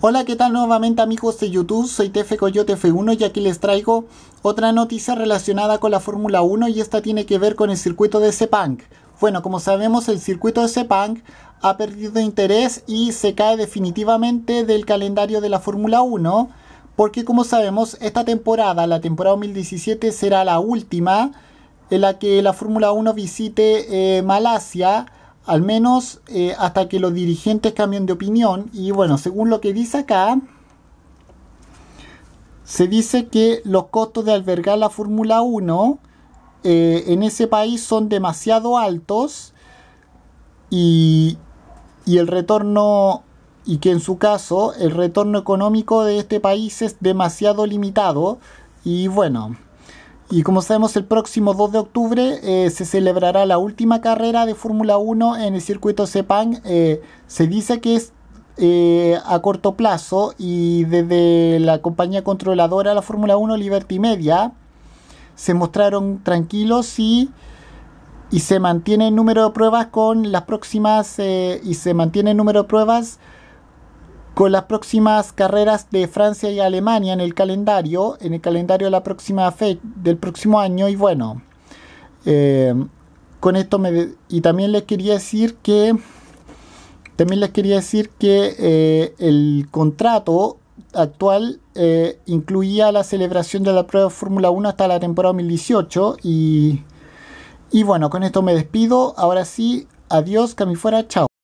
Hola, ¿qué tal nuevamente amigos de YouTube? Soy TF Coyote F1 y aquí les traigo otra noticia relacionada con la Fórmula 1 y esta tiene que ver con el circuito de Sepang. Bueno, como sabemos el circuito de Sepang ha perdido interés y se cae definitivamente del calendario de la Fórmula 1 porque como sabemos esta temporada, la temporada 2017 será la última en la que la Fórmula 1 visite eh, Malasia al menos eh, hasta que los dirigentes cambien de opinión. Y bueno, según lo que dice acá, se dice que los costos de albergar la Fórmula 1 eh, en ese país son demasiado altos y el retorno, y que en su caso el retorno económico de este país es demasiado limitado. Y bueno, y como sabemos, el próximo 2 de octubre eh, se celebrará la última carrera de Fórmula 1 en el circuito Sepang. Eh, se dice que es eh, a corto plazo y desde la compañía controladora de la Fórmula 1, Liberty Media, se mostraron tranquilos y, y se mantiene el número de pruebas con las próximas y se mantiene el número de pruebas con las próximas carreras de Francia y Alemania en el calendario, en el calendario de la próxima fe del próximo año, y bueno, eh, con esto me. Y también les quería decir que. También les quería decir que eh, el contrato actual eh, incluía la celebración de la prueba Fórmula 1 hasta la temporada 2018 y, y bueno, con esto me despido. Ahora sí, adiós, que fuera, chao.